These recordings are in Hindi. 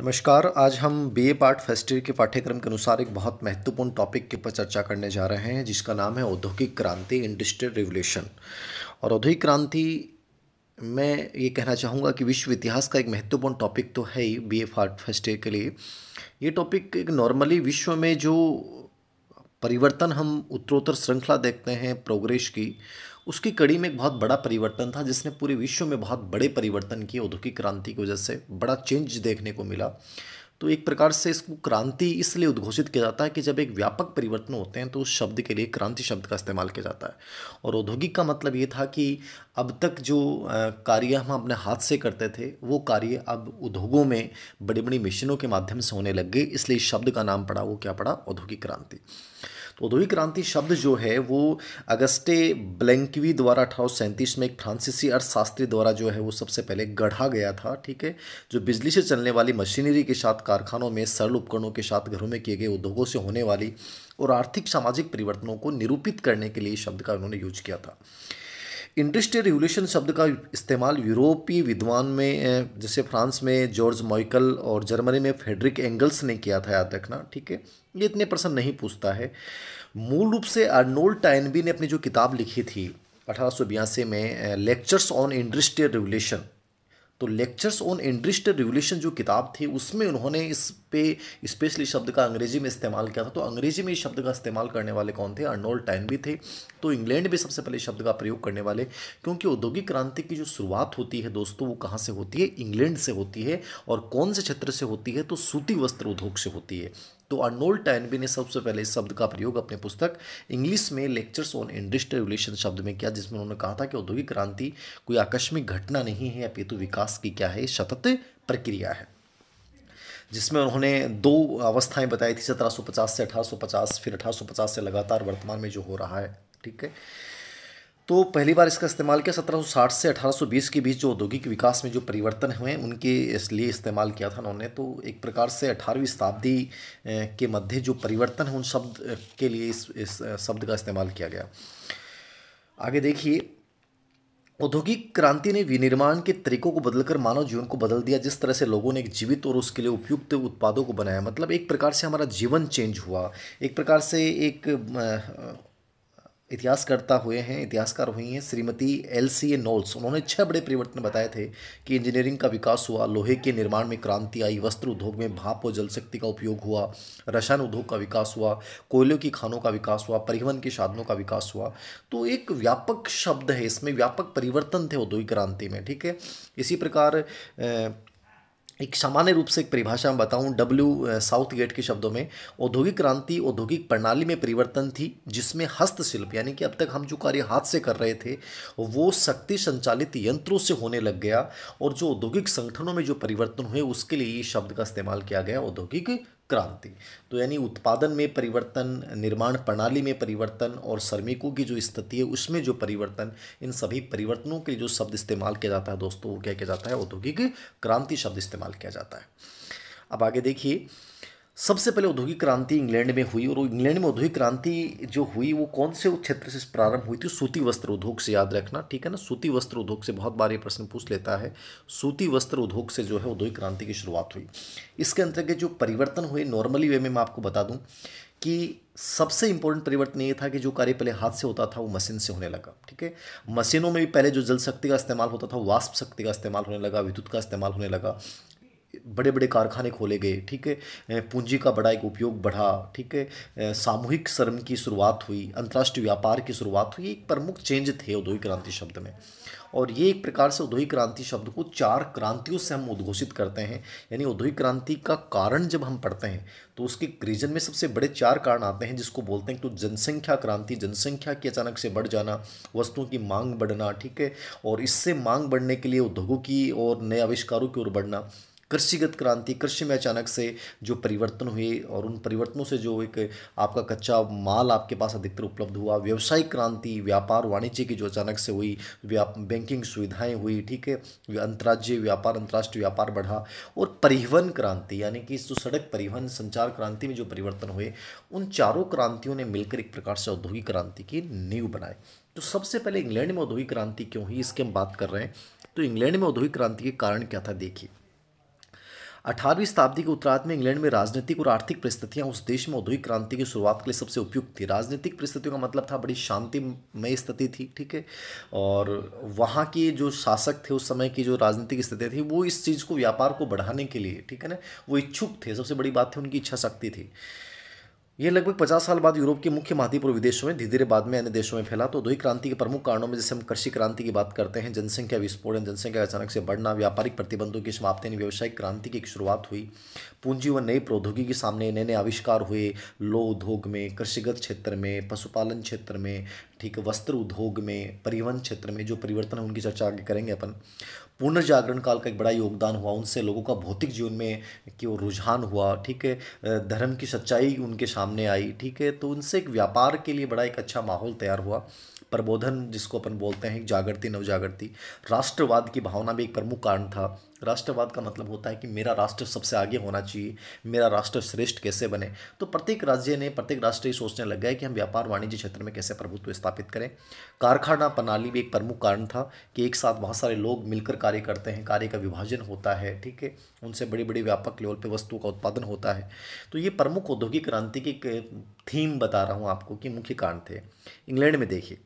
नमस्कार आज हम B A part first year के पाठ्यक्रम के अनुसार एक बहुत महत्वपूर्ण टॉपिक के ऊपर चर्चा करने जा रहे हैं जिसका नाम है औद्योगिक क्रांति इंडस्ट्रियल रिवोल्यूशन और औद्योगिक क्रांति मैं ये कहना चाहूँगा कि विश्व इतिहास का एक महत्वपूर्ण टॉपिक तो है ही B A part first year के लिए ये टॉपिक एक नॉर्मली विश्व में जो परिवर्तन हम उत्तरोत्तर श्रृंखला देखते हैं प्रोग्रेस की उसकी कड़ी में एक बहुत बड़ा परिवर्तन था जिसने पूरे विश्व में बहुत बड़े परिवर्तन किए औद्योगिक क्रांति की वजह से बड़ा चेंज देखने को मिला तो एक प्रकार से इसको क्रांति इसलिए उद्घोषित किया जाता है कि जब एक व्यापक परिवर्तन होते हैं तो उस शब्द के लिए क्रांति शब्द का इस्तेमाल किया जाता है और औद्योगिक का मतलब ये था कि अब तक जो कार्य हम अपने हाथ से करते थे वो कार्य अब उद्योगों में बड़ी बड़ी मशीनों के माध्यम से होने लग गए इसलिए शब्द का नाम पड़ा वो क्या पड़ा औद्योगिक क्रांति औद्योगिक क्रांति शब्द जो है वो अगस्टे ब्लैंकवी द्वारा अठारह में एक फ्रांसीसी अर्थशास्त्री द्वारा जो है वो सबसे पहले गढ़ा गया था ठीक है जो बिजली से चलने वाली मशीनरी के साथ कारखानों में सरल उपकरणों के साथ घरों में किए गए उद्योगों से होने वाली और आर्थिक सामाजिक परिवर्तनों को निरूपित करने के लिए शब्द का उन्होंने यूज किया था इंडस्ट्रियल रिवोल्यूशन शब्द का इस्तेमाल यूरोपीय विद्वान में जैसे फ्रांस में जॉर्ज मॉइकल और जर्मनी में फेडरिक एंगल्स ने किया था याद रखना ठीक है ये इतने प्रश्न नहीं पूछता है मूल रूप से अर्नोल्ड टाइनबी ने अपनी जो किताब लिखी थी अठारह में लेक्चर्स ऑन इंडस्ट्रियल रिवोल्यूशन तो लेक्चर्स ऑन इंडस्ट्रियल रिवोल्यूशन जो किताब थी उसमें उन्होंने इस पे स्पेशली शब्द का अंग्रेजी में इस्तेमाल किया था तो अंग्रेजी में इस शब्द का इस्तेमाल करने वाले कौन थे अर्नोल्ड टैन भी थे तो इंग्लैंड भी सबसे पहले शब्द का प्रयोग करने वाले क्योंकि औद्योगिक क्रांति की जो शुरुआत होती है दोस्तों वो कहाँ से होती है इंग्लैंड से होती है और कौन से क्षेत्र से होती है तो सूती वस्त्र उद्योग से होती है तो अर्नोल्ड टैनबी ने सबसे पहले इस शब्द का प्रयोग अपने पुस्तक इंग्लिश में लेक्चर्स ऑन इंडस्ट्रियल रिलेशन शब्द में किया जिसमें उन्होंने कहा था कि औद्योगिक क्रांति कोई आकस्मिक घटना नहीं है अपितु तो विकास की क्या है सतत प्रक्रिया है जिसमें उन्होंने दो अवस्थाएं बताई थी सत्रह से 1850 फिर 1850 से लगातार वर्तमान में जो हो रहा है ठीक है तो पहली बार इसका इस्तेमाल किया 1760 से 1820 के बीच जो औद्योगिक विकास में जो परिवर्तन हुए उनके इसलिए इस्तेमाल किया था उन्होंने तो एक प्रकार से अठारहवीं शताब्दी के मध्य जो परिवर्तन है उन शब्द के लिए इस इस शब्द का इस्तेमाल किया गया आगे देखिए औद्योगिक क्रांति ने विनिर्माण के तरीकों को बदलकर मानव जीवन को बदल दिया जिस तरह से लोगों ने एक जीवित और उसके लिए उपयुक्त उत्पादों को बनाया मतलब एक प्रकार से हमारा जीवन चेंज हुआ एक प्रकार से एक इतिहासकर्ता हुए हैं इतिहासकार हुई हैं श्रीमती एल सी ए नोल्स उन्होंने छह बड़े परिवर्तन बताए थे कि इंजीनियरिंग का विकास हुआ लोहे के निर्माण में क्रांति आई वस्त्र उद्योग में भाप और शक्ति का उपयोग हुआ रसायन उद्योग का विकास हुआ कोयलों की खानों का विकास हुआ परिवहन के साधनों का विकास हुआ तो एक व्यापक शब्द है इसमें व्यापक परिवर्तन थे औद्योगिक क्रांति में ठीक है इसी प्रकार एक सामान्य रूप से एक परिभाषा में बताऊं डब्ल्यू साउथ गेट के शब्दों में औद्योगिक क्रांति औद्योगिक प्रणाली में परिवर्तन थी जिसमें हस्तशिल्प यानी कि अब तक हम जो कार्य हाथ से कर रहे थे वो शक्ति संचालित यंत्रों से होने लग गया और जो औद्योगिक संगठनों में जो परिवर्तन हुए उसके लिए ये शब्द का इस्तेमाल किया गया औद्योगिक क्रांति तो यानी उत्पादन में परिवर्तन निर्माण प्रणाली में परिवर्तन और श्रमिकों की जो स्थिति है उसमें जो परिवर्तन इन सभी परिवर्तनों के जो शब्द इस्तेमाल किया जाता है दोस्तों वो क्या किया जाता है औद्योगिक क्रांति शब्द इस्तेमाल किया जाता है अब आगे देखिए सबसे पहले औद्योगिक क्रांति इंग्लैंड में हुई और इंग्लैंड में औद्योगिक क्रांति जो हुई वो कौन से क्षेत्र से प्रारंभ हुई थी सूती वस्त्र उद्योग से याद रखना ठीक है ना सूती वस्त्र उद्योग से बहुत बार ये प्रश्न पूछ लेता है सूती वस्त्र उद्योग से जो है औद्योगिक क्रांति की शुरुआत हुई इसके अंतर्गत जो परिवर्तन हुए नॉर्मली वे में मैं आपको बता दूँ कि सबसे इंपॉर्टेंट परिवर्तन ये था कि जो कार्य पहले हाथ से होता था वो मशीन से होने लगा ठीक है मशीनों में भी पहले जो जल शक्ति का इस्तेमाल होता था वाष्प शक्ति का इस्तेमाल होने लगा विद्युत का इस्तेमाल होने लगा बड़े बड़े कारखाने खोले गए ठीक है पूंजी का बड़ा एक उपयोग बढ़ा ठीक है सामूहिक श्रम की शुरुआत हुई अंतर्राष्ट्रीय व्यापार की शुरुआत हुई एक प्रमुख चेंज थे औद्योगिक क्रांति शब्द में और ये एक प्रकार से औद्योगिक क्रांति शब्द को चार क्रांतियों से हम उद्घोषित करते हैं यानी औद्योगिक क्रांति का कारण जब हम पढ़ते हैं तो उसके रीजन में सबसे बड़े चार कारण आते हैं जिसको बोलते हैं तो जनसंख्या क्रांति जनसंख्या की अचानक से बढ़ जाना वस्तुओं की मांग बढ़ना ठीक है और इससे मांग बढ़ने के लिए उद्योगों की और नए आविष्कारों की ओर बढ़ना कृषिगत क्रांति कृषि में अचानक से जो परिवर्तन हुए और उन परिवर्तनों से जो एक आपका कच्चा माल आपके पास अधिकतर उपलब्ध हुआ व्यवसायिक क्रांति व्यापार वाणिज्य की जो अचानक से हुई बैंकिंग सुविधाएं हुई ठीक है अंतर्राज्यीय व्यापार अंतर्राष्ट्रीय व्यापार बढ़ा और परिवहन क्रांति यानी कि जो सड़क परिवहन संचार क्रांति में जो परिवर्तन हुए उन चारों क्रांतियों ने मिलकर एक प्रकार से औद्योगिक क्रांति की नींव बनाए तो सबसे पहले इंग्लैंड में औद्योगिक क्रांति क्यों हुई इसकी हम बात कर रहे हैं तो इंग्लैंड में औद्योगिक क्रांति के कारण क्या था देखिए अठारहवीं शताब्दी के उत्तरार्ध में इंग्लैंड में राजनीतिक और आर्थिक परिस्थितियाँ उस देश में औद्योगिक क्रांति की शुरुआत के लिए सबसे उपयुक्त थी राजनीतिक परिस्थितियों का मतलब था बड़ी शांतिमय स्थिति थी ठीक है और वहाँ के जो शासक थे उस समय की जो राजनीतिक स्थिति थी वो इस चीज़ को व्यापार को बढ़ाने के लिए ठीक है ना वो इच्छुक थे सबसे बड़ी बात थी उनकी इच्छा शक्ति थी ये लगभग 50 साल बाद यूरोप के मुख्य महाद्वीप विदेशों में धीरे धीरे बाद में अन्य देशों में फैला तो ही क्रांति के प्रमुख कारणों में जैसे हम कृषि क्रांति की बात करते हैं जनसंख्या विस्फोटन जनसंख्या अचानक से बढ़ना व्यापारिक प्रतिबंधों की समाप्ति ने व्यावसायिक क्रांति की शुरुआत हुई पूंजी व नई प्रौद्योगिकी के सामने नए नए आविष्कार हुए लो उद्योग में कृषिगत क्षेत्र में पशुपालन क्षेत्र में ठीक है वस्त्र उद्योग में परिवहन क्षेत्र में जो परिवर्तन है उनकी चर्चा आगे करेंगे अपन पुनर्जागरण काल का एक बड़ा योगदान हुआ उनसे लोगों का भौतिक जीवन में की ओर रुझान हुआ ठीक है धर्म की सच्चाई उनके सामने आई ठीक है तो उनसे एक व्यापार के लिए बड़ा एक अच्छा माहौल तैयार हुआ प्रबोधन जिसको अपन बोलते हैं जागृति नवजागृति राष्ट्रवाद की भावना भी एक प्रमुख कारण था राष्ट्रवाद का मतलब होता है कि मेरा राष्ट्र सबसे आगे होना चाहिए मेरा राष्ट्र श्रेष्ठ कैसे बने तो प्रत्येक राज्य ने प्रत्येक राष्ट्र ये सोचने लग गया कि हम व्यापार वाणिज्य क्षेत्र में कैसे प्रभुत्व स्थापित करें कारखाना प्रणाली भी एक प्रमुख कारण था कि एक साथ बहुत सारे लोग मिलकर कार्य करते हैं कार्य का विभाजन होता है ठीक है उनसे बड़ी बड़ी व्यापक लेवल पर वस्तुओं का उत्पादन होता है तो ये प्रमुख औद्योगिक क्रांति की थीम बता रहा हूँ आपको कि मुख्य कारण थे इंग्लैंड में देखिए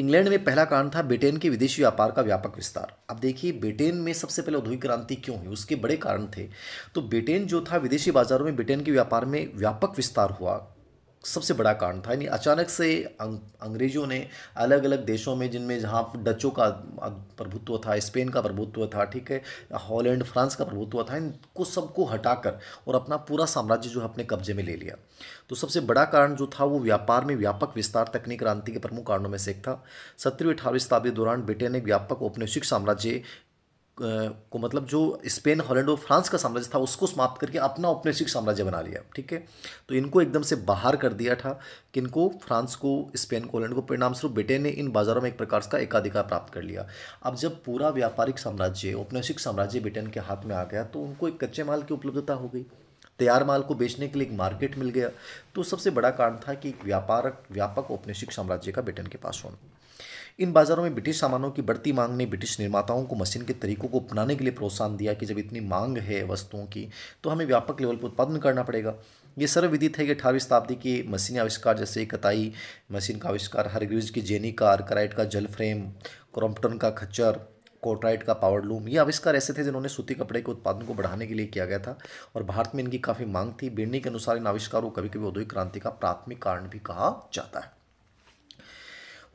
इंग्लैंड में पहला कारण था ब्रिटेन के विदेशी व्यापार का व्यापक विस्तार अब देखिए ब्रिटेन में सबसे पहले औद्योगिक क्रांति क्यों हुई उसके बड़े कारण थे तो ब्रिटेन जो था विदेशी बाजारों में ब्रिटेन के व्यापार में व्यापक विस्तार हुआ सबसे बड़ा कारण था यानी अचानक से अंग, अंग्रेज़ों ने अलग अलग देशों में जिनमें जहाँ डचों का प्रभुत्व था स्पेन का प्रभुत्व था ठीक है हॉलैंड फ्रांस का प्रभुत्व था इनको सबको हटाकर और अपना पूरा साम्राज्य जो है अपने कब्जे में ले लिया तो सबसे बड़ा कारण जो था वो व्यापार में व्यापक विस्तार तकनीक क्रांति के प्रमुख कारणों में से एक था सत्रहवीं अठारहवीं शताब्दी दौरान ब्रिटेन ने व्यापक औपनिवेशिक साम्राज्य को मतलब जो स्पेन हॉलैंड और फ्रांस का साम्राज्य था उसको समाप्त करके अपना औपनिवेशिक साम्राज्य बना लिया ठीक है तो इनको एकदम से बाहर कर दिया था कि इनको फ्रांस को स्पेन को हॉलैंड को परिणामस्वरूप ब्रिटेन ने इन बाज़ारों में एक प्रकार का एकाधिकार प्राप्त कर लिया अब जब पूरा व्यापारिक साम्राज्य औपनिवेशिक साम्राज्य ब्रिटेन के हाथ में आ गया तो उनको एक कच्चे माल की उपलब्धता हो गई तैयार माल को बेचने के लिए एक मार्केट मिल गया तो सबसे बड़ा कारण था कि व्यापारक व्यापक औपनिवेशिक साम्राज्य का ब्रिटेन के पास होना इन बाज़ारों में ब्रिटिश सामानों की बढ़ती मांग ने ब्रिटिश निर्माताओं को मशीन के तरीकों को अपनाने के लिए प्रोत्साहन दिया कि जब इतनी मांग है वस्तुओं की तो हमें व्यापक लेवल पर उत्पादन करना पड़ेगा ये सर्वविदित है कि अठारहवीं शताब्दी की मशीनी आविष्कार जैसे कताई मशीन का आविष्कार हरग्रीज की जेनी कार कराइट का जल फ्रेम क्रॉम्पटन का खच्चर कोटराइट का पावर लूम ये आविष्कार ऐसे थे जिन्होंने सूती कपड़े के उत्पादन को बढ़ाने के लिए किया गया था और भारत में इनकी काफ़ी मांग थी बिरनी के अनुसार इन आविष्कारों को कभी कभी औद्योगिक क्रांति का प्राथमिक कारण भी कहा जाता है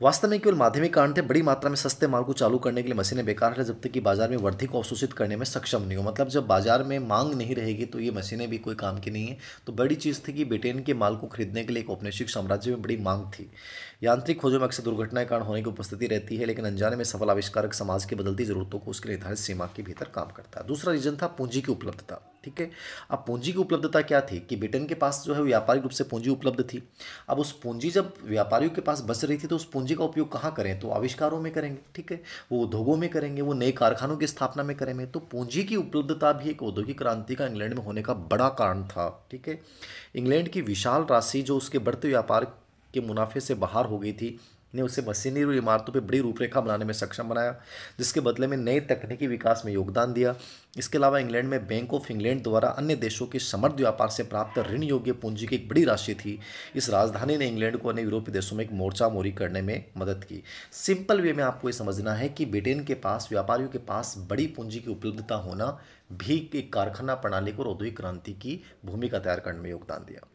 वास्तव में केवल माध्यमिक कारण थे बड़ी मात्रा में सस्ते माल को चालू करने के लिए मशीनें बेकार है जब तक कि बाजार में वृद्धि को अवशोषित करने में सक्षम नहीं हो मतलब जब बाजार में मांग नहीं रहेगी तो ये मशीनें भी कोई काम की नहीं है तो बड़ी चीज़ थी कि ब्रिटेन के माल को खरीदने के लिए एक औपनिषिक साम्राज्य में बड़ी मांग थी यांत्रिक खोजों में अक्सर दुर्घटना कारण होने की उपस्थिति रहती है लेकिन अनजाने में सफल आविष्कारक समाज की बदलती जरूरतों को उसके निर्धारित सीमा के भीतर काम करता है दूसरा रीजन था पूंजी की उपलब्धता ठीक है अब पूंजी की उपलब्धता क्या थी कि ब्रिटेन के पास जो है व्यापारिक रूप से पूंजी उपलब्ध थी अब उस पूंजी जब व्यापारियों के पास बच रही थी तो उस पूंजी का उपयोग कहाँ करें तो आविष्कारों में करेंगे ठीक है वो उद्योगों में करेंगे वो नए कारखानों की स्थापना में करेंगे तो पूंजी की उपलब्धता भी एक औद्योगिक क्रांति का इंग्लैंड में होने का बड़ा कारण था ठीक है इंग्लैंड की विशाल राशि जो उसके बढ़ते व्यापार के मुनाफे से बाहर हो गई थी ने उसे मशीनरी और इमारतों पर बड़ी रूपरेखा बनाने में सक्षम बनाया जिसके बदले में नए तकनीकी विकास में योगदान दिया इसके अलावा इंग्लैंड में बैंक ऑफ इंग्लैंड द्वारा अन्य देशों के समर्थ व्यापार से प्राप्त ऋण योग्य पूंजी की एक बड़ी राशि थी इस राजधानी ने इंग्लैंड को अन्य यूरोपीय देशों में एक मोर्चा मोरी करने में मदद की सिंपल वे में आपको ये समझना है कि ब्रिटेन के पास व्यापारियों के पास बड़ी पूंजी की उपलब्धता होना भी एक कारखाना प्रणाली को औद्योगिक क्रांति की भूमिका तैयार करने में योगदान दिया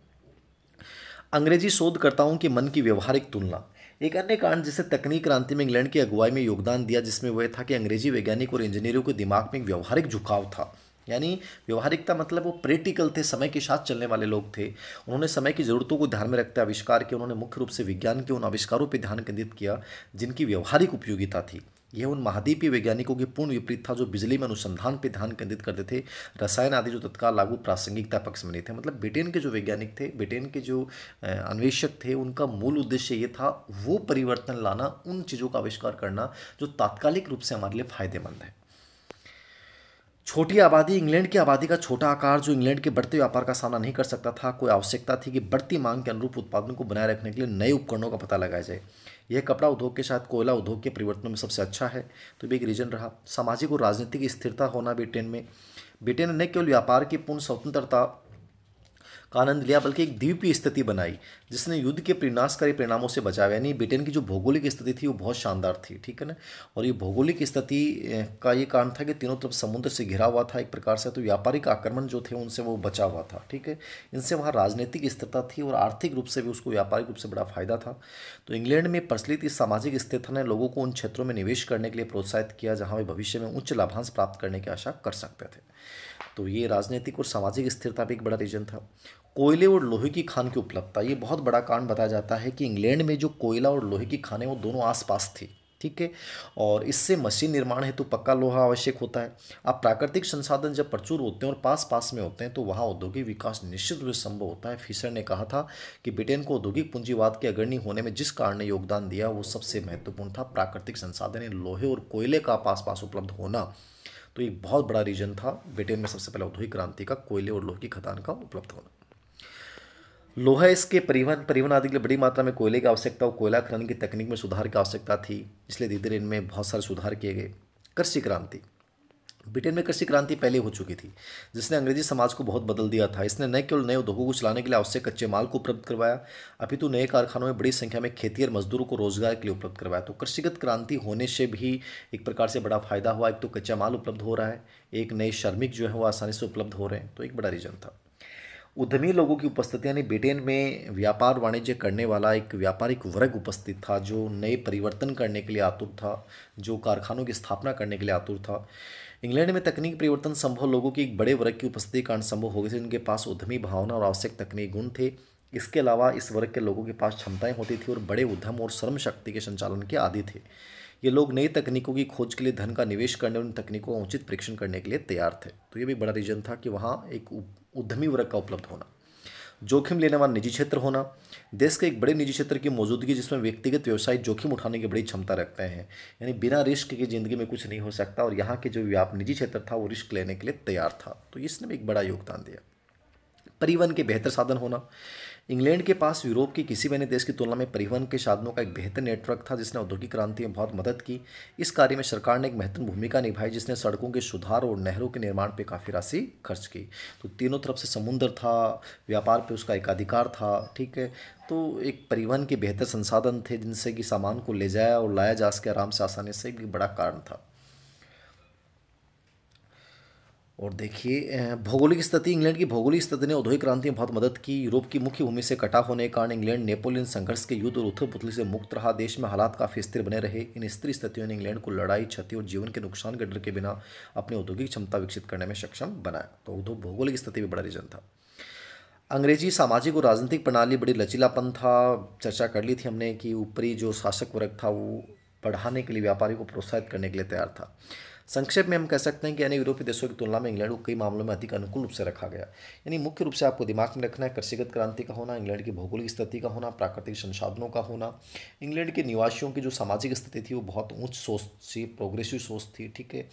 अंग्रेजी शोधकर्ताओं के मन की व्यवहारिक तुलना एक अन्य कारण जिसे तकनीक क्रांति में इंग्लैंड की अगुवाई में योगदान दिया जिसमें वह था कि अंग्रेजी वैज्ञानिक और इंजीनियरों के दिमाग में एक व्यवहारिक झुकाव था यानी व्यवहारिकता मतलब वो प्रैक्टिकल थे समय के साथ चलने वाले लोग थे उन्होंने समय की ज़रूरतों को ध्यान में रखते आविष्कार किए उन्होंने मुख्य रूप से विज्ञान के उन आविष्कारों पर ध्यान केंद्रित किया जिनकी व्यवहारिक उपयोगिता थी यह उन महाद्वीपीय वैज्ञानिकों के पूर्ण विपरीत था जो बिजली में अनुसंधान पर ध्यान केंद्रित करते थे रसायन आदि जो तत्काल लागू प्रासंगिकता पक्ष में नहीं थे मतलब ब्रिटेन के जो वैज्ञानिक थे ब्रिटेन के जो अन्वेषक थे उनका मूल उद्देश्य ये था वो परिवर्तन लाना उन चीज़ों का आविष्कार करना जो तात्कालिक रूप से हमारे लिए फ़ायदेमंद है छोटी आबादी इंग्लैंड की आबादी का छोटा आकार जो इंग्लैंड के बढ़ते व्यापार का सामना नहीं कर सकता था कोई आवश्यकता थी कि बढ़ती मांग के अनुरूप उत्पादन को बनाए रखने के लिए नए उपकरणों का पता लगाया जाए यह कपड़ा उद्योग के साथ कोयला उद्योग के परिवर्तनों में सबसे अच्छा है तो भी एक रीजन रहा सामाजिक और राजनीतिक स्थिरता होना ब्रिटेन में ब्रिटेन ने केवल व्यापार की पूर्ण स्वतंत्रता का आनंद लिया बल्कि एक द्वीपीय स्थिति बनाई जिसने युद्ध के परिणाशकारी परिणामों से बचाया यानी ब्रिटेन की जो भौगोलिक स्थिति थी वो बहुत शानदार थी ठीक है ना और ये भौगोलिक स्थिति का ये कारण था कि तीनों तरफ समुद्र से घिरा हुआ था एक प्रकार से तो व्यापारिक आक्रमण जो थे उनसे वो बचा हुआ था ठीक है इनसे वहाँ राजनीतिक स्थिरता थी और आर्थिक रूप से भी उसको व्यापारिक रूप से बड़ा फायदा था तो इंग्लैंड में प्रचलित इस सामाजिक स्थिति ने लोगों को उन क्षेत्रों में निवेश करने के लिए प्रोत्साहित किया जहाँ वे भविष्य में उच्च लाभांश प्राप्त करने की आशा कर सकते थे तो ये राजनीतिक और सामाजिक स्थिरता भी एक बड़ा रीजन था कोयले और लोहे की खान की उपलब्धता ये बहुत बड़ा कारण बताया जाता है कि इंग्लैंड में जो कोयला और लोहे की खाने वो दोनों आसपास थी ठीक है और इससे मशीन निर्माण हेतु पक्का लोहा आवश्यक होता है अब प्राकृतिक संसाधन जब प्रचुर होते हैं और पास पास में होते हैं तो वहाँ औद्योगिक विकास निश्चित रूप से संभव होता है फिशर ने कहा था कि ब्रिटेन को औद्योगिक पूंजीवाद के अग्रणी होने में जिस कारण ने योगदान दिया वो सबसे महत्वपूर्ण था प्राकृतिक संसाधन लोहे और कोयले का पास पास उपलब्ध होना तो एक बहुत बड़ा रीजन था ब्रिटेन में सबसे पहले औद्योगिक क्रांति का कोयले और लोह की खदान का उपलब्ध होना लोहा इसके परिवहन परिवहन आदि के लिए बड़ी मात्रा में कोयले की आवश्यकता और कोयला खनन की तकनीक में सुधार की आवश्यकता थी इसलिए धीरे धीरे इनमें बहुत सारे सुधार किए गए कृषि क्रांति ब्रिटेन में कृषि क्रांति पहले हो चुकी थी जिसने अंग्रेजी समाज को बहुत बदल दिया था इसने न केवल नए उद्योगों को चलाने के लिए आवश्यक कच्चे माल को उपलब्ध करवाया अपितु तो नए कारखानों में बड़ी संख्या में खेती और मजदूरों को रोजगार के लिए उपलब्ध करवाया तो कृषिगत क्रांति होने से भी एक प्रकार से बड़ा फायदा हुआ एक तो कच्चा माल उपलब्ध हो रहा है एक नए श्रमिक जो है वो आसानी से उपलब्ध हो रहे हैं तो एक बड़ा रीजन था उद्यमी लोगों की उपस्थिति यानी ब्रिटेन में व्यापार वाणिज्य करने वाला एक व्यापारिक वर्ग उपस्थित था जो नए परिवर्तन करने के लिए आतुर था जो कारखानों की स्थापना करने के लिए आतुर था इंग्लैंड में तकनीक परिवर्तन संभव लोगों की एक बड़े वर्ग की उपस्थिति कारण संभव हो गई थी उनके पास उद्यमी भावना और आवश्यक तकनीक गुण थे इसके अलावा इस वर्ग के लोगों के पास क्षमताएं होती थी और बड़े उद्यम और श्रम शक्ति के संचालन के आदि थे ये लोग नई तकनीकों की खोज के लिए धन का निवेश करने और उन तकनीकों का उचित परीक्षण करने के लिए तैयार थे तो ये भी बड़ा रीजन था कि वहाँ एक उद्यमी वर्ग का उपलब्ध होना जोखिम लेने वाला निजी क्षेत्र होना देश के एक बड़े निजी क्षेत्र की मौजूदगी जिसमें व्यक्तिगत व्यवसाय जोखिम उठाने की बड़ी क्षमता रखते हैं यानी बिना रिस्क के ज़िंदगी में कुछ नहीं हो सकता और यहाँ के जो व्याप निजी क्षेत्र था वो रिस्क लेने के लिए तैयार था तो इसने भी एक बड़ा योगदान दिया परिवहन के बेहतर साधन होना इंग्लैंड के पास यूरोप के किसी भी अन्य देश की तुलना में परिवहन के साधनों का एक बेहतर नेटवर्क था जिसने औद्योगिक क्रांति में बहुत मदद की इस कार्य में सरकार ने एक महत्वपूर्ण भूमिका निभाई जिसने सड़कों के सुधार और नहरों के निर्माण पर काफ़ी राशि खर्च की तो तीनों तरफ से समुद्र था व्यापार पर उसका एकाधिकार था ठीक है तो एक परिवहन के बेहतर संसाधन थे जिनसे कि सामान को ले जाया और लाया जा सके आराम से आसानी से एक बड़ा कारण था और देखिए भौगोलिक स्थिति इंग्लैंड की भौगोलिक स्थिति ने औद्योगिक क्रांति में बहुत मदद की यूरोप की मुख्य भूमि से कटा होने के कारण इंग्लैंड नेपोलियन संघर्ष के युद्ध और उथल पुथली से मुक्त रहा देश में हालात काफ़ी स्थिर बने रहे इन स्त्री स्थितियों ने इंग्लैंड को लड़ाई क्षति और जीवन के नुकसान के डर के बिना अपनी औद्योगिक क्षमता विकसित करने में सक्षम बनाया तो भौगोलिक स्थिति भी बड़ा रीजन था अंग्रेजी सामाजिक और राजनीतिक प्रणाली बड़ी लचीलापन था चर्चा कर ली थी हमने कि ऊपरी जो शासक वर्ग था वो बढ़ाने के लिए व्यापारी को प्रोत्साहित करने के लिए तैयार था संक्षेप में हम कह सकते हैं कि अन्य यूरोपीय देशों की तुलना में इंग्लैंड को कई मामलों में अधिक अनुकूल रूप से रखा गया यानी मुख्य रूप से आपको दिमाग में रखना है कृषिगत क्रांति का होना इंग्लैंड की भौगोलिक स्थिति का होना प्राकृतिक संसाधनों का होना इंग्लैंड के निवासियों की जो सामाजिक स्थिति थी वो बहुत ऊँच सोच थी प्रोग्रेसिव सोच थी ठीक है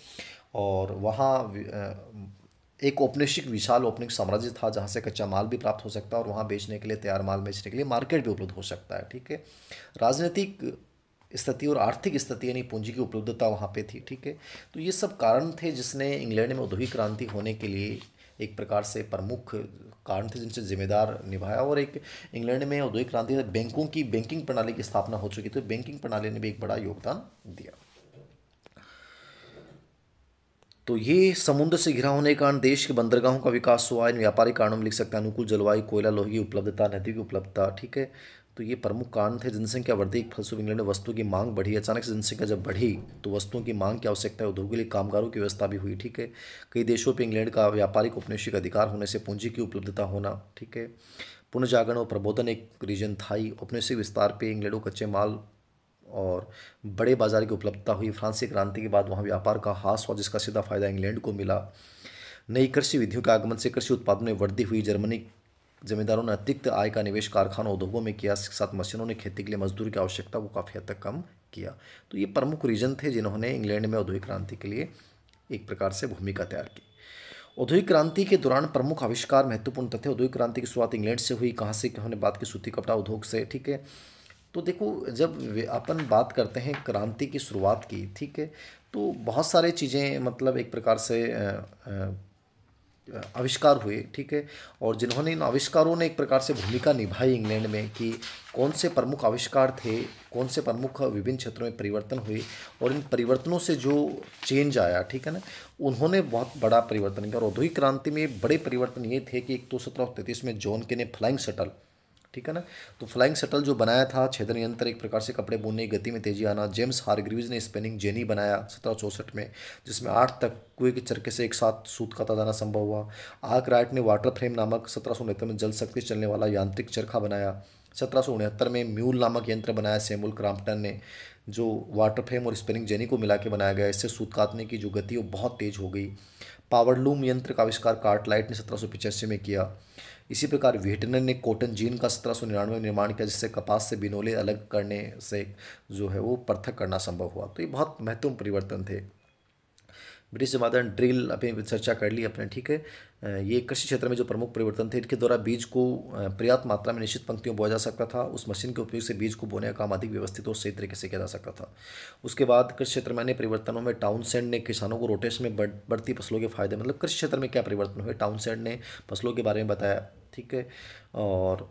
और वहाँ एक औपनिशिक विशाल औपनिक साम्राज्य था जहाँ से कच्चा माल भी प्राप्त हो सकता है और वहाँ बेचने के लिए तैयार माल बेचने के लिए मार्केट भी उपलब्ध हो सकता है ठीक है राजनीतिक स्थिति और आर्थिक स्थिति यानी पूंजी की उपलब्धता वहाँ पे थी ठीक है तो ये सब कारण थे जिसने इंग्लैंड में औद्योगिक क्रांति होने के लिए एक प्रकार से प्रमुख कारण थे जिनसे जिम्मेदार निभाया और एक इंग्लैंड में औद्योगिक क्रांति बैंकों की बैंकिंग प्रणाली की स्थापना हो चुकी थी बैंकिंग प्रणाली ने भी एक बड़ा योगदान दिया तो ये समुद्र से घिरा होने के कारण देश के बंदरगाहों का विकास हुआ इन व्यापारिक कारणों में लिख सकते हैं अनुकूल जलवायु कोयला लोहे की उपलब्धता नदी की उपलब्धता ठीक है तो ये प्रमुख कारण थे जनसंख्या वृद्धि एक फलस्वरूप इंग्लैंड में वस्तुओं की मांग बढ़ी अचानक से जनसंख्या जब बढ़ी तो वस्तुओं की मांग की आवश्यकता है उद्योगों के लिए कामगारों की व्यवस्था भी हुई ठीक है कई देशों पर इंग्लैंड का व्यापारिक उपनिवेशिक अधिकार होने से पूंजी की उपलब्धता होना ठीक है पुनर्जागरण और प्रबोधन एक रीजन था ही औपनिवेशिक विस्तार पर इंग्लैंड को कच्चे माल और बड़े बाजार की उपलब्धता हुई फ्रांसी क्रांति के बाद वहाँ व्यापार का हास हुआ जिसका सीधा फायदा इंग्लैंड को मिला नई कृषि विधियों के आगमन से कृषि उत्पादन में वृद्धि हुई जर्मनी जमींदारों ने अतिरिक्त आय का निवेश कारखानों उद्योगों में किया इसके साथ मशीनों ने खेती के लिए मजदूर की आवश्यकता को काफ़ी हद तक कम किया तो ये प्रमुख रीजन थे जिन्होंने इंग्लैंड में औद्योगिक क्रांति के लिए एक प्रकार से भूमिका तैयार की औद्योगिक क्रांति के दौरान प्रमुख आविष्कार महत्वपूर्ण तथ्य औद्योगिक क्रांति की शुरुआत इंग्लैंड से हुई कहाँ से हमने बात की सूती कपड़ा उद्योग से ठीक है तो देखो जब अपन बात करते हैं क्रांति की शुरुआत की ठीक है तो बहुत सारे चीज़ें मतलब एक प्रकार से आविष्कार हुए ठीक है और जिन्होंने इन आविष्कारों ने एक प्रकार से भूमिका निभाई इंग्लैंड में कि कौन से प्रमुख आविष्कार थे कौन से प्रमुख विभिन्न क्षेत्रों में परिवर्तन हुए और इन परिवर्तनों से जो चेंज आया ठीक है ना उन्होंने बहुत बड़ा परिवर्तन किया और औद्योगिक क्रांति में बड़े परिवर्तन ये थे कि एक तो सत्रह में जॉन के ने फ्लाइंग शटल ठीक है ना तो फ्लाइंग शटल जो बनाया था छेदन यंत्र एक प्रकार से कपड़े बुनने की गति में तेजी आना जेम्स हारग्रीव्स ने स्पेनिंग जेनी बनाया सत्रह में जिसमें आठ तक कुएं के चरके से एक साथ सूत का जाना संभव हुआ आर्क राइट ने वाटर फ्रेम नामक सत्रह में जल शक्ति चलने वाला यांत्रिक चरखा बनाया सत्रह में म्यूल नामक यंत्र बनाया सेमुल क्राम्पटन ने जो वाटर फ्रेम और स्पेनिंग जेनी को मिला के बनाया गया इससे सूत काटने की जो गति वो बहुत तेज हो गई पावरलूम यंत्र का आविष्कार कार्टलाइट ने सत्रह में किया इसी प्रकार व्हीटनर ने कॉटन जीन का सत्रह सौ निन्यानवे निर्माण किया जिससे कपास से बिनोले अलग करने से जो है वो पृथक करना संभव हुआ तो ये बहुत महत्वपूर्ण परिवर्तन थे ब्रिटिश जमादन ड्रिल अभी चर्चा कर ली अपने ठीक है ये कृषि क्षेत्र में जो प्रमुख परिवर्तन थे इनके द्वारा बीज को पर्याप्त मात्रा में निश्चित पंक्तियों बोया जा सकता था उस मशीन के उपयोग से बीज को बोने का काम अधिक व्यवस्थित और सही तरीके से किया जा सकता था उसके बाद कृषि क्षेत्र में अन्य परिवर्तनों में टाउन सेंड ने किसानों को रोटेशन में बढ़ती फसलों के फायदे मतलब कृषि क्षेत्र में क्या परिवर्तन हुए टाउन सेंड ने फसलों के बारे में बताया ठीक है और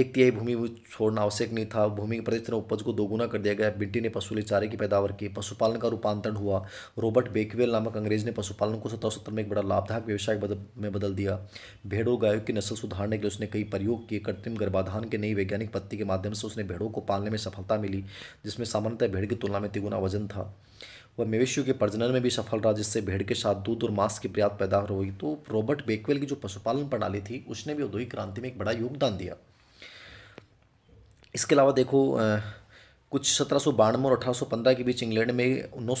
एक तिहाई भूमि छोड़ना आवश्यक नहीं था भूमि के प्रतिष्ठित उपज को दोगुना कर दिया गया बिट्टी ने पशु चारे की पैदावार की पशुपालन का रूपांतरण हुआ रॉबर्ट बेकवेल नामक अंग्रेज ने पशुपालन को सत्रह में एक बड़ा लाभदायक व्यवसाय में बदल दिया भेड़ों गायों की नस्ल सुधारने के लिए उसने कई प्रयोग किए कृत्रिम गर्भाधान के नई वैज्ञानिक पत्ती के माध्यम से उसने भेड़ों को पालने में सफलता मिली जिसमें सामान्यतः भेड़ की तुलना में तिगुना वजन था वह मवेशियों के प्रजनन में भी सफल रहा जिससे भेड़ के साथ दूध और मांस की पर्याप्त पैदावार हुई तो रॉबर्ट बेकवेल की जो पशुपालन प्रणाली थी उसने भी औद्योगिक क्रांति में एक बड़ा योगदान दिया इसके अलावा देखो कुछ सत्रह सौ बानवे और अठारह सौ पंद्रह के बीच इंग्लैंड में नौ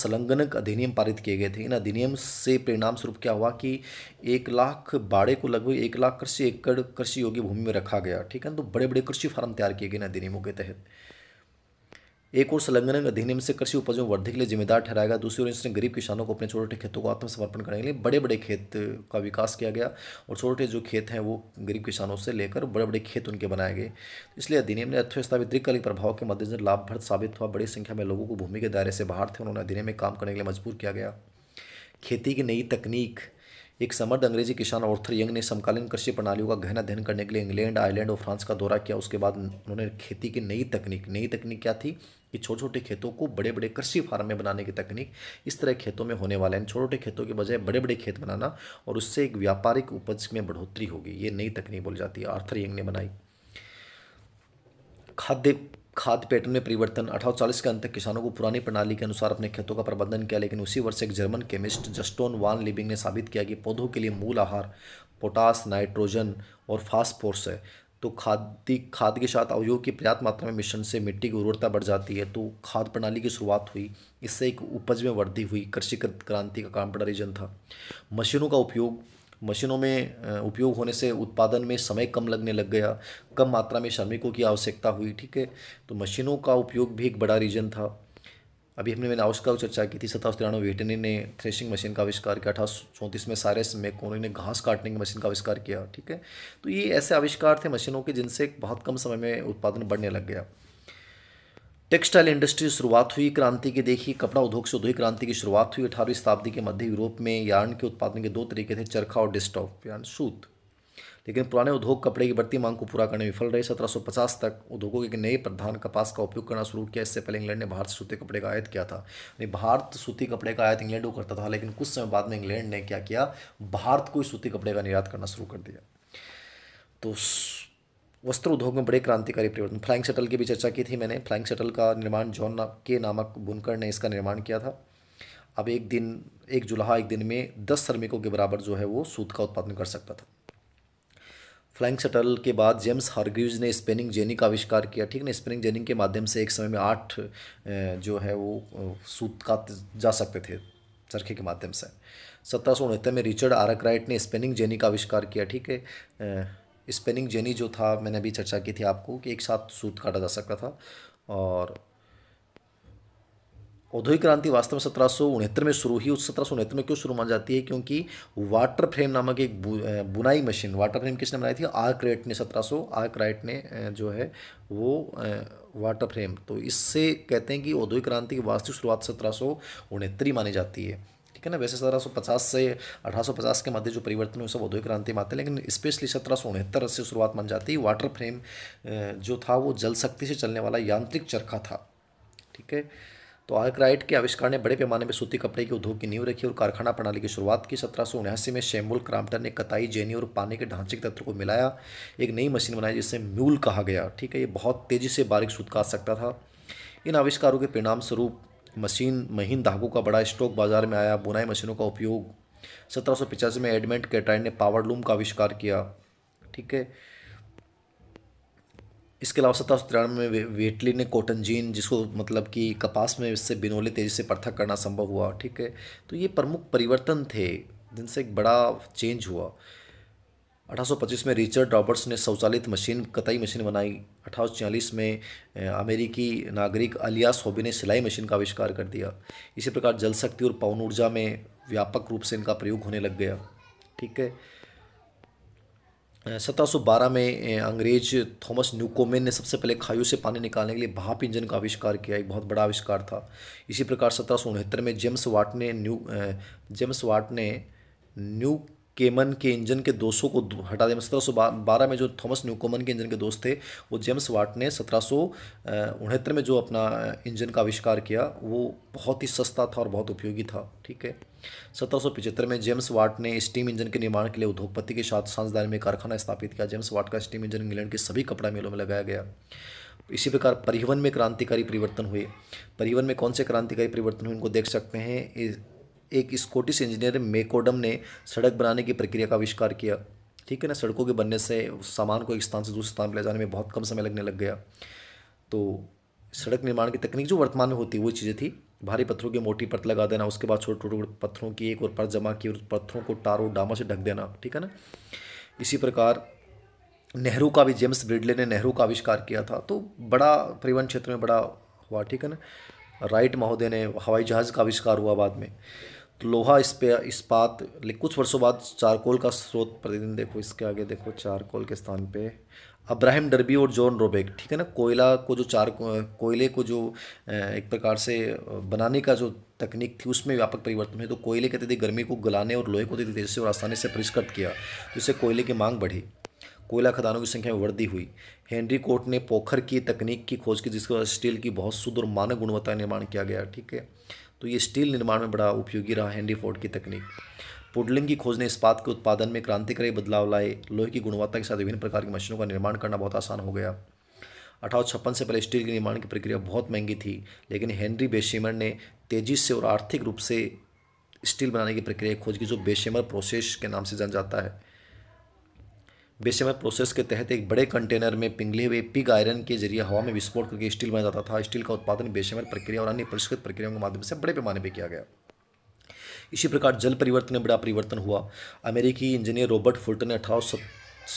संलग्नक अधिनियम पारित किए गए थे इन अधिनियम से परिणाम स्वरूप क्या हुआ कि एक लाख बाड़े को लगभग एक लाख कृषि एकड़ कृषि योग्य भूमि में रखा गया ठीक है तो बड़े बड़े कृषि फार्म तैयार किए गए इन अधिनियमों के तहत एक और संलग्न अधिनियम से कृषि उपजों में वृद्धि के लिए जिम्मेदार ठहराएगा दूसरी ओर इसने गरीब किसानों को अपने छोटे खेतों को आत्मसमर्पण करने के लिए बड़े बड़े खेत का विकास किया गया और छोटे जो खेत हैं वो गरीब किसानों से लेकर बड़े बड़े खेत उनके बनाए गए इसलिए अधिनियम ने अर्थव्यवस्था में दीर्घकालिक प्रभाव के मद्देनजर लाभभर साबित हुआ बड़ी संख्या में लोगों को भूमि के दायरे से बाहर थे उन्होंने अधिनियम में काम करने के लिए मजबूर किया गया खेती की नई तकनीक एक समर्थ अंग्रेजी किसान ऑर्थर यंग ने समकालीन कृषि प्रणालियों का गहन अध्ययन करने के लिए इंग्लैंड आयरलैंड और फ्रांस का दौरा किया उसके बाद उन्होंने खेती की नई तकनीक नई तकनीक क्या थी कि छोटे छोटे खेतों को बड़े बड़े कृषि फार्म में बनाने की तकनीक इस तरह खेतों में होने वाला है छोटे छोटे खेतों के बजाय बड़े बड़े खेत बनाना और उससे एक व्यापारिक उपज में बढ़ोतरी होगी ये नई तकनीक बोली जाती है आर्थर यंग ने बनाई खाद्य खाद पैटर्न में परिवर्तन अठारह के अंत तक किसानों को पुरानी प्रणाली के अनुसार अपने खेतों का प्रबंधन किया लेकिन उसी वर्ष एक जर्मन केमिस्ट जस्टोन वान लिबिंग ने साबित किया कि पौधों के लिए मूल आहार पोटास नाइट्रोजन और फास्फोर्स है तो खादी खाद के साथ अवयोग की पर्याप्त मात्रा में मिश्रण से मिट्टी की उर्वरता बढ़ जाती है तो खाद प्रणाली की शुरुआत हुई इससे एक उपज में वृद्धि हुई कृषि क्रांति का काम बड़ा रीजन था मशीनों का उपयोग मशीनों में उपयोग होने से उत्पादन में समय कम लगने लग गया कम मात्रा में श्रमिकों की आवश्यकता हुई ठीक है तो मशीनों का उपयोग भी एक बड़ा रीजन था अभी हमने मैंने आविष्कार की चर्चा की थी सत्रह सौ तिरानवे वेटनी ने थ्रेशिंग मशीन का आविष्कार किया अठारह चौंतीस में सारेस मैकोनी ने घास काटने की मशीन का आविष्कार किया ठीक है तो ये ऐसे आविष्कार थे मशीनों के जिनसे बहुत कम समय में उत्पादन बढ़ने लग गया टेक्सटाइल इंडस्ट्री शुरुआत हुई क्रांति की देखिए कपड़ा उद्योग से उद्योग क्रांति की शुरुआत हुई अठारहवीं शताब्दी के मध्य यूरोप में यार्न के उत्पादन के दो तरीके थे चरखा और डिस्टॉप यार्न सूत लेकिन पुराने उद्योग कपड़े की बढ़ती मांग को पूरा करने में विफल रहे 1750 तक उद्योगों के नए प्रधान कपास का उपयोग करना शुरू किया इससे पहले इंग्लैंड ने भारत से सूती कपड़े का आयात किया था यानी भारत सूती कपड़े का आयात इंग्लैंड को करता था लेकिन कुछ समय बाद में इंग्लैंड ने क्या किया भारत को ही सूती कपड़े का निर्यात करना शुरू कर दिया तो वस्त्र उद्योग में बड़े क्रांतिकारी परिवर्तन फ्लाइंग शटल की भी चर्चा की थी मैंने फ्लाइंग शटल का निर्माण जॉन ना, के नामक बुनकर ने इसका निर्माण किया था अब एक दिन एक जुलाहा एक दिन में दस श्रमिकों के बराबर जो है वो सूत का उत्पादन कर सकता था फ्लाइंग शटल के बाद जेम्स हार्ग्रीव्स ने स्पिनिंग जेनी का आविष्कार किया ठीक है ना स्पिनिंग जेनिंग के माध्यम से एक समय में आठ जो है वो सूत का जा सकते थे चरखे के माध्यम से सत्रह सौ उनहत्तर में रिचर्ड आरक राइट ने स्पिनिंग जेनी का आविष्कार किया ठीक है स्पिनिंग जेनी जो था मैंने अभी चर्चा की थी आपको कि एक साथ सूत काटा जा सकता था और औद्योगिक क्रांति वास्तव में सत्रह में शुरू ही उस सत्रह में क्यों शुरू मानी जाती है क्योंकि वाटर फ्रेम नामक एक बु, बुनाई मशीन वाटर फ्रेम किसने बनाई थी आर्क राइट ने सत्रह आर्क राइट ने जो है वो वाटर फ्रेम तो इससे कहते हैं कि औद्योगिक क्रांति की वास्तविक शुरुआत सत्रह मानी जाती है ठीक है ना वैसे सत्रह सौ पचास से अठारह सौ पचास के मध्य जो परिवर्तन हुए सब औद्योगिक क्रांति में आते हैं लेकिन स्पेशली सत्रह सौ उनहत्तर से शुरुआत मान जाती है वाटर फ्रेम जो था वो जल शक्ति से चलने वाला यांत्रिक चरखा था ठीक है तो आर्कराइट के आविष्कार ने बड़े पैमाने में सूती कपड़े के उद्योग की नींव रखी और कारखाना प्रणाली की शुरुआत की सत्रह में शैम्बुल क्राम्पटन ने कताई जैनी और पानी के ढांचे के तत्व को मिलाया एक नई मशीन बनाई जिसे म्यूल कहा गया ठीक है ये बहुत तेज़ी से बारीक सूत काट सकता था इन आविष्कारों के परिणाम स्वरूप मशीन महीन धागों का बड़ा स्टॉक बाजार में आया बुनाई मशीनों का उपयोग सत्रह में एडमेंट कैटाइन ने पावर लूम का आविष्कार किया ठीक है इसके अलावा सत्रह सौ तिरानवे में वेटली ने कॉटन जीन जिसको मतलब कि कपास में इससे बिनोले तेजी से पृथक करना संभव हुआ ठीक है तो ये प्रमुख परिवर्तन थे जिनसे एक बड़ा चेंज हुआ 1825 में रिचर्ड रॉबर्ट्स ने स्वचालित मशीन कताई मशीन बनाई अठारह में अमेरिकी नागरिक अलियास होबी ने सिलाई मशीन का आविष्कार कर दिया इसी प्रकार जल शक्ति और पवन ऊर्जा में व्यापक रूप से इनका प्रयोग होने लग गया ठीक है सत्रह में अंग्रेज थॉमस न्यूकोमेन ने सबसे पहले खाइयों से पानी निकालने के लिए भाप इंजन का आविष्कार किया एक बहुत बड़ा आविष्कार था इसी प्रकार सत्रह में जेम्स वाट ने न्यू जेम्स वाट ने न्यू केमन के इंजन के दोषों को हटा दिया सत्रह बारह में जो थॉमस न्यूकोमन के इंजन के दोस्त थे वो जेम्स वाट ने सत्रह में जो अपना इंजन का आविष्कार किया वो बहुत ही सस्ता था और बहुत उपयोगी था ठीक है सत्रह में जेम्स वाट ने स्टीम इंजन के निर्माण के लिए उद्योगपति के साथ सांझदारी में कारखाना स्थापित किया जेम्स वाट का स्टीम इंजन इंग्लैंड के सभी कपड़ा मेलों में लगाया गया इसी प्रकार परिवहन में क्रांतिकारी परिवर्तन हुए परिवहन में कौन से क्रांतिकारी परिवर्तन हुए उनको देख सकते हैं एक स्कॉटिश इंजीनियर मेकोडम ने सड़क बनाने की प्रक्रिया का आविष्कार किया ठीक है ना सड़कों के बनने से सामान को एक स्थान से दूसरे स्थान पर ले जाने में बहुत कम समय लगने लग गया तो सड़क निर्माण की तकनीक जो वर्तमान में होती है वो चीज़ें थी भारी पत्थरों की मोटी परत लगा देना उसके बाद छोटे छोटे पत्थरों की एक और परत जमा की और पत्थरों को टारो डामा से ढक देना ठीक है ना इसी प्रकार नेहरू का भी जेम्स ब्रिडले ने नेहरू का आविष्कार किया था तो बड़ा परिवहन क्षेत्र में बड़ा हुआ ठीक है ना राइट महोदय ने हवाई जहाज़ का आविष्कार हुआ बाद में लोहा इस पे इस्पात कुछ वर्षों बाद चारकोल का स्रोत प्रतिदिन देखो इसके आगे देखो चारकोल के स्थान पे अब्राहम डरबी और जॉन रोबेक ठीक है ना कोयला को जो चार कोयले को जो एक प्रकार से बनाने का जो तकनीक थी उसमें व्यापक परिवर्तन है तो कोयले के अत्यधिक गर्मी को गलाने और लोहे को अत्यधिक तेजी से और आसानी से परिष्कृत किया तो इससे कोयले की मांग बढ़ी कोयला खदानों की संख्या में वृद्धि हुई हेनरी कोर्ट ने पोखर की तकनीक की खोज की जिसके बाद स्टील की बहुत शुद्ध और मानक गुणवत्ता निर्माण किया गया ठीक है तो ये स्टील निर्माण में बड़ा उपयोगी रहा हैंडी फोर्ड की तकनीक पुडलिंग की खोज ने इस्पात के उत्पादन में क्रांतिकारी बदलाव लाए लोहे की गुणवत्ता के साथ विभिन्न प्रकार की मशीनों का निर्माण करना बहुत आसान हो गया अठारह से पहले स्टील के निर्माण की प्रक्रिया बहुत महंगी थी लेकिन हेनरी बेशेमर ने तेजी से और आर्थिक रूप से स्टील बनाने की प्रक्रिया खोज की जो बेशेमर प्रोसेस के नाम से जाना जाता है बेसमर प्रोसेस के तहत एक बड़े कंटेनर में पिंगले हुए पिग आयरन के जरिए हवा में विस्फोट करके स्टील बनाया जाता था स्टील का उत्पादन बेसमर प्रक्रिया और अन्य परिष्कृत प्रक्रियाओं के माध्यम से बड़े पैमाने पर किया गया इसी प्रकार जल परिवर्तन में बड़ा परिवर्तन हुआ अमेरिकी इंजीनियर रॉबर्ट फुलटन ने अठारह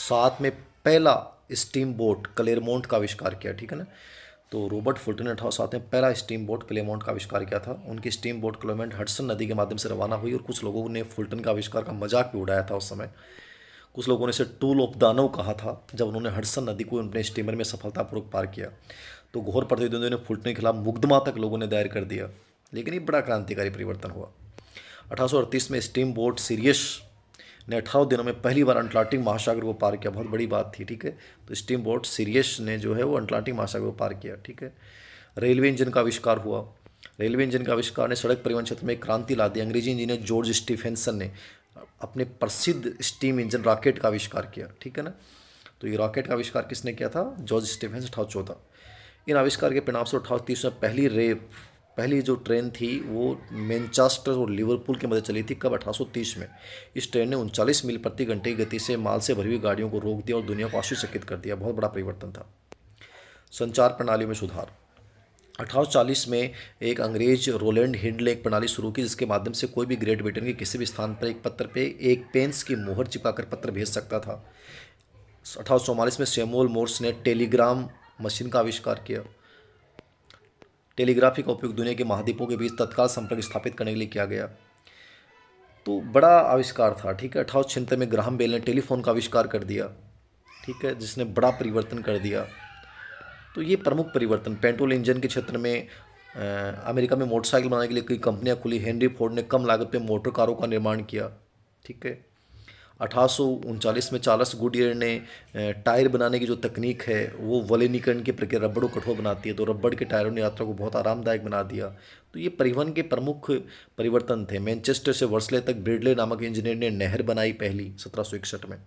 सात में पहला स्टीम बोट कलेरमोंट का आविष्कार किया ठीक है ना तो रॉबर्ट फुलटन ने अठारह सात में पहला स्टीम बोट क्लेमोंट का आविष्कार किया था उनकी स्टीम बोट क्लोमेंट हडसन नदी के माध्यम से रवाना हुई और कुछ लोगों ने फुलटन का आविष्कार का मजाक भी उड़ाया था उस समय कुछ लोगों ने इसे टूल ऑफ दानव कहा था जब उन्होंने हडसन नदी को अपने स्टीमर में सफलतापूर्वक पार किया तो घोर प्रतिद्वंदियों ने फुलटने के खिलाफ मुकदमा तक लोगों ने दायर कर दिया लेकिन ये बड़ा क्रांतिकारी परिवर्तन हुआ अठारह में स्टीम बोट सीरियस ने अठारह दिनों में पहली बार अंटलांटिक महासागर को पार किया बहुत बड़ी बात थी ठीक है तो स्टीम बोट सीरियस ने जो है वो अंटलांटिक महासागर को पार किया ठीक है रेलवे इंजन का आविष्कार हुआ रेलवे इंजन का आविष्कार ने सड़क परिवहन क्षेत्र में क्रांति ला दी अंग्रेजी इंजीनियर जॉर्ज स्टीफेंसन ने अपने प्रसिद्ध स्टीम इंजन रॉकेट का आविष्कार किया ठीक है ना तो ये रॉकेट का आविष्कार किसने किया था जॉर्ज स्टीफेंस अठारह चौदह इन आविष्कार के परिणाम से अठारह तीस में पहली रेप पहली जो ट्रेन थी वो मैनचेस्टर और लिवरपूल के मध्य चली थी कब अठारह में इस ट्रेन ने उनचालीस मील प्रति घंटे की गति से माल से भरी हुई गाड़ियों को रोक दिया और दुनिया को आश्चर्यचकित कर दिया बहुत बड़ा परिवर्तन था संचार प्रणाली में सुधार 1840 में एक अंग्रेज रोलैंड हिंडले एक प्रणाली शुरू की जिसके माध्यम से कोई भी ग्रेट ब्रिटेन के किसी भी स्थान पर एक पत्र पे एक पेंस की मोहर चिपकाकर पत्र भेज सकता था अठारह में सेमोल मोर्स ने टेलीग्राम मशीन का आविष्कार किया टेलीग्राफी का उपयोग दुनिया के महाद्वीपों के बीच तत्काल संपर्क स्थापित करने के लिए किया गया तो बड़ा आविष्कार था ठीक है अठारह में ग्राहम बेल ने टेलीफोन का आविष्कार कर दिया ठीक है जिसने बड़ा परिवर्तन कर दिया तो ये प्रमुख परिवर्तन पेट्रोल इंजन के क्षेत्र में आ, अमेरिका में मोटरसाइकिल बनाने के लिए कई कंपनियां खुली हेनरी फोर्ड ने कम लागत पर मोटर कारों का निर्माण किया ठीक है अठारह में चार्ल्स गुडियर ने टायर बनाने की जो तकनीक है वो वलिनीकरण की प्रक्रिया रबड़ को कठोर बनाती है तो रबड़ के टायरों ने यात्रा को बहुत आरामदायक बना दिया तो ये परिवहन के प्रमुख परिवर्तन थे मैनचेस्टर से वर्सले तक ब्रिडले नामक इंजीनियर ने नहर बनाई पहली सत्रह में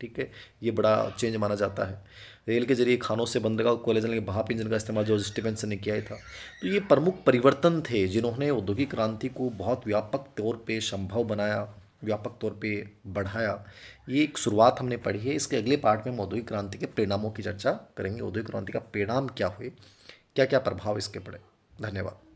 ठीक है ये बड़ा चेंज माना जाता है रेल के जरिए खानों से बंदरगाह को कोयला जलाने के का इस्तेमाल जो स्टीवेंसन ने किया था तो ये प्रमुख परिवर्तन थे जिन्होंने औद्योगिक क्रांति को बहुत व्यापक तौर पर संभव बनाया व्यापक तौर पर बढ़ाया ये एक शुरुआत हमने पढ़ी है इसके अगले पार्ट में हम औद्योगिक क्रांति के परिणामों की चर्चा करेंगे औद्योगिक क्रांति का परिणाम क्या हुए क्या क्या प्रभाव इसके पड़े धन्यवाद